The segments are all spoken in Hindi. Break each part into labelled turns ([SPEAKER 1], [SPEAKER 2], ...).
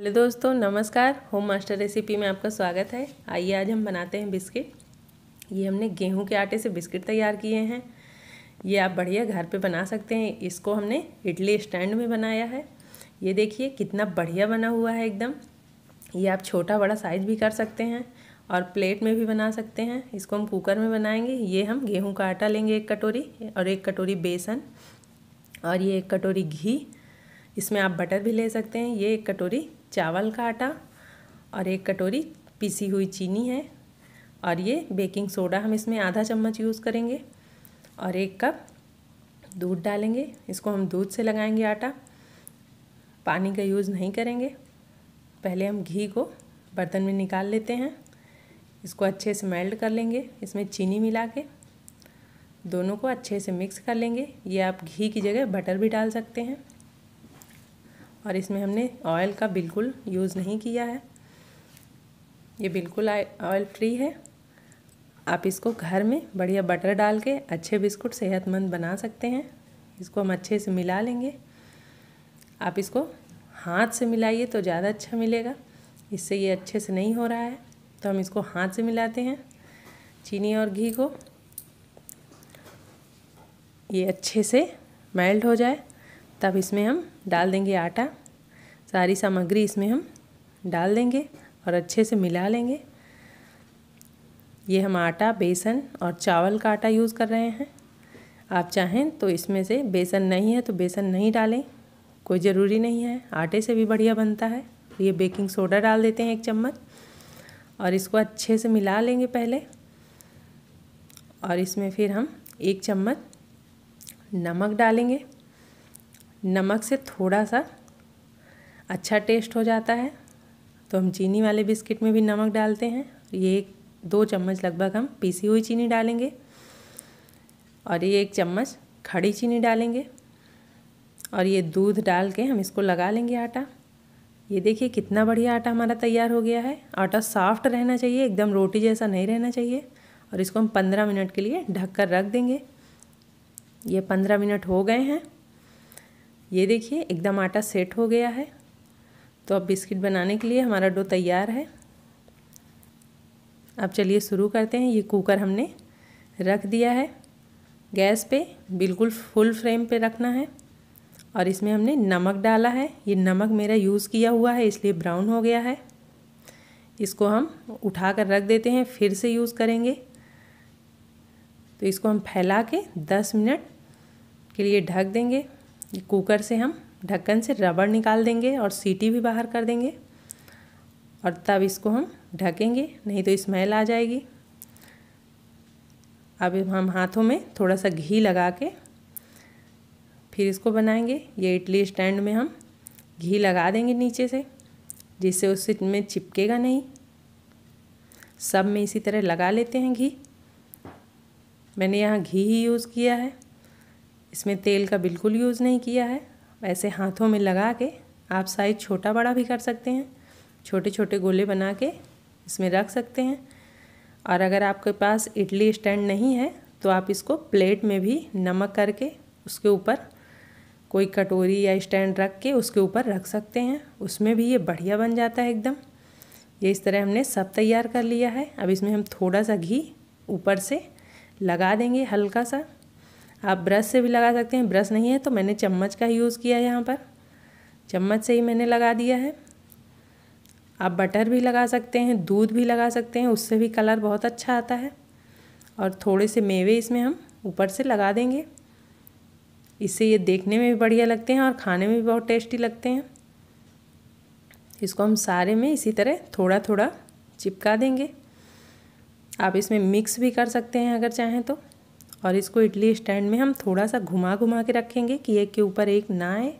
[SPEAKER 1] हेलो दोस्तों नमस्कार होम मास्टर रेसिपी में आपका स्वागत है आइए आज हम बनाते हैं बिस्किट ये हमने गेहूं के आटे से बिस्किट तैयार किए हैं ये आप बढ़िया घर पे बना सकते हैं इसको हमने इडली स्टैंड में बनाया है ये देखिए कितना बढ़िया बना हुआ है एकदम ये आप छोटा बड़ा साइज भी कर सकते हैं और प्लेट में भी बना सकते हैं इसको हम कुकर में बनाएंगे ये हम गेहूँ का आटा लेंगे एक कटोरी और एक कटोरी बेसन और ये एक कटोरी घी इसमें आप बटर भी ले सकते हैं ये एक कटोरी चावल का आटा और एक कटोरी पीसी हुई चीनी है और ये बेकिंग सोडा हम इसमें आधा चम्मच यूज़ करेंगे और एक कप दूध डालेंगे इसको हम दूध से लगाएंगे आटा पानी का यूज़ नहीं करेंगे पहले हम घी को बर्तन में निकाल लेते हैं इसको अच्छे से मेल्ट कर लेंगे इसमें चीनी मिला के दोनों को अच्छे से मिक्स कर लेंगे ये आप घी की जगह बटर भी डाल सकते हैं और इसमें हमने ऑयल का बिल्कुल यूज़ नहीं किया है ये बिल्कुल ऑयल फ्री है आप इसको घर में बढ़िया बटर डाल के अच्छे बिस्कुट सेहतमंद बना सकते हैं इसको हम अच्छे से मिला लेंगे आप इसको हाथ से मिलाइए तो ज़्यादा अच्छा मिलेगा इससे ये अच्छे से नहीं हो रहा है तो हम इसको हाथ से मिलाते हैं चीनी और घी को ये अच्छे से मेल्ट हो जाए तब इसमें हम डाल देंगे आटा सारी सामग्री इसमें हम डाल देंगे और अच्छे से मिला लेंगे ये हम आटा बेसन और चावल का आटा यूज़ कर रहे हैं आप चाहें तो इसमें से बेसन नहीं है तो बेसन नहीं डालें कोई ज़रूरी नहीं है आटे से भी बढ़िया बनता है ये बेकिंग सोडा डाल देते हैं एक चम्मच और इसको अच्छे से मिला लेंगे पहले और इसमें फिर हम एक चम्मच नमक डालेंगे नमक से थोड़ा सा अच्छा टेस्ट हो जाता है तो हम चीनी वाले बिस्किट में भी नमक डालते हैं ये एक दो चम्मच लगभग हम पीसी हुई चीनी डालेंगे और ये एक चम्मच खड़ी चीनी डालेंगे और ये दूध डाल के हम इसको लगा लेंगे आटा ये देखिए कितना बढ़िया आटा हमारा तैयार हो गया है आटा सॉफ्ट रहना चाहिए एकदम रोटी जैसा नहीं रहना चाहिए और इसको हम पंद्रह मिनट के लिए ढक कर रख देंगे ये पंद्रह मिनट हो गए हैं ये देखिए एकदम आटा सेट हो गया है तो अब बिस्किट बनाने के लिए हमारा डो तैयार है अब चलिए शुरू करते हैं ये कुकर हमने रख दिया है गैस पे बिल्कुल फुल फ्लेम पे रखना है और इसमें हमने नमक डाला है ये नमक मेरा यूज़ किया हुआ है इसलिए ब्राउन हो गया है इसको हम उठा कर रख देते हैं फिर से यूज़ करेंगे तो इसको हम फैला के दस मिनट के लिए ढक देंगे कुकर से हम ढक्कन से रबड़ निकाल देंगे और सीटी भी बाहर कर देंगे और तब इसको हम ढकेंगे नहीं तो स्मेल आ जाएगी अब हम हाथों में थोड़ा सा घी लगा के फिर इसको बनाएंगे ये इडली स्टैंड में हम घी लगा देंगे नीचे से जिससे उससे में चिपकेगा नहीं सब में इसी तरह लगा लेते हैं घी मैंने यहाँ घी ही यूज़ किया है इसमें तेल का बिल्कुल यूज़ नहीं किया है वैसे हाथों में लगा के आप साइज़ छोटा बड़ा भी कर सकते हैं छोटे छोटे गोले बना के इसमें रख सकते हैं और अगर आपके पास इडली स्टैंड नहीं है तो आप इसको प्लेट में भी नमक करके उसके ऊपर कोई कटोरी या स्टैंड रख के उसके ऊपर रख सकते हैं उसमें भी ये बढ़िया बन जाता है एकदम ये इस तरह हमने सब तैयार कर लिया है अब इसमें हम थोड़ा सा घी ऊपर से लगा देंगे हल्का सा आप ब्रश से भी लगा सकते हैं ब्रश नहीं है तो मैंने चम्मच का यूज़ किया है यहाँ पर चम्मच से ही मैंने लगा दिया है आप बटर भी लगा सकते हैं दूध भी लगा सकते हैं उससे भी कलर बहुत अच्छा आता है और थोड़े से मेवे इसमें हम ऊपर से लगा देंगे इससे ये देखने में भी बढ़िया लगते हैं और खाने में भी बहुत टेस्टी लगते हैं इसको हम सारे में इसी तरह थोड़ा थोड़ा चिपका देंगे आप इसमें मिक्स भी कर सकते हैं अगर चाहें तो और इसको इडली स्टैंड में हम थोड़ा सा घुमा घुमा के रखेंगे कि एक के ऊपर एक ना आए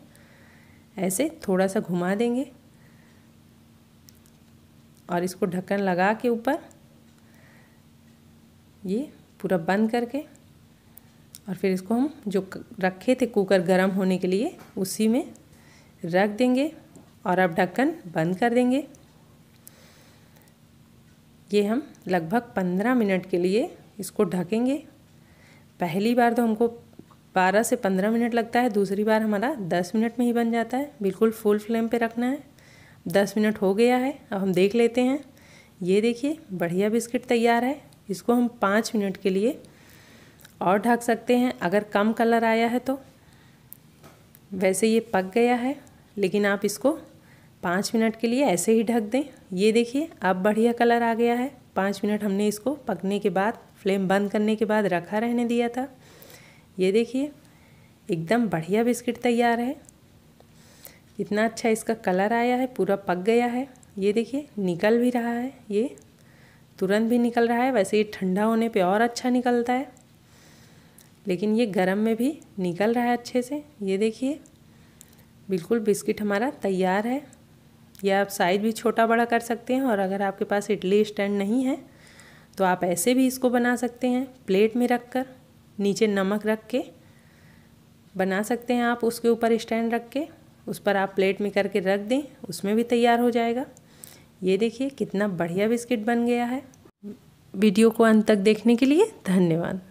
[SPEAKER 1] ऐसे थोड़ा सा घुमा देंगे और इसको ढक्कन लगा के ऊपर ये पूरा बंद करके और फिर इसको हम जो रखे थे कुकर गर्म होने के लिए उसी में रख देंगे और अब ढक्कन बंद कर देंगे ये हम लगभग पंद्रह मिनट के लिए इसको ढकेंगे पहली बार तो हमको बारह से पंद्रह मिनट लगता है दूसरी बार हमारा दस मिनट में ही बन जाता है बिल्कुल फुल फ्लेम पे रखना है दस मिनट हो गया है अब हम देख लेते हैं ये देखिए बढ़िया बिस्किट तैयार है इसको हम पाँच मिनट के लिए और ढक सकते हैं अगर कम कलर आया है तो वैसे ये पक गया है लेकिन आप इसको पाँच मिनट के लिए ऐसे ही ढक दें ये देखिए अब बढ़िया कलर आ गया है पाँच मिनट हमने इसको पकने के बाद फ्लेम बंद करने के बाद रखा रहने दिया था ये देखिए एकदम बढ़िया बिस्किट तैयार है इतना अच्छा इसका कलर आया है पूरा पक गया है ये देखिए निकल भी रहा है ये तुरंत भी निकल रहा है वैसे ये ठंडा होने पे और अच्छा निकलता है लेकिन ये गर्म में भी निकल रहा है अच्छे से ये देखिए बिल्कुल बिस्किट हमारा तैयार है यह आप साइज़ भी छोटा बड़ा कर सकते हैं और अगर आपके पास इडली स्टैंड नहीं है तो आप ऐसे भी इसको बना सकते हैं प्लेट में रख कर नीचे नमक रख के बना सकते हैं आप उसके ऊपर स्टैंड रख के उस पर आप प्लेट में करके रख दें उसमें भी तैयार हो जाएगा ये देखिए कितना बढ़िया बिस्किट बन गया है वीडियो को अंत तक देखने के लिए धन्यवाद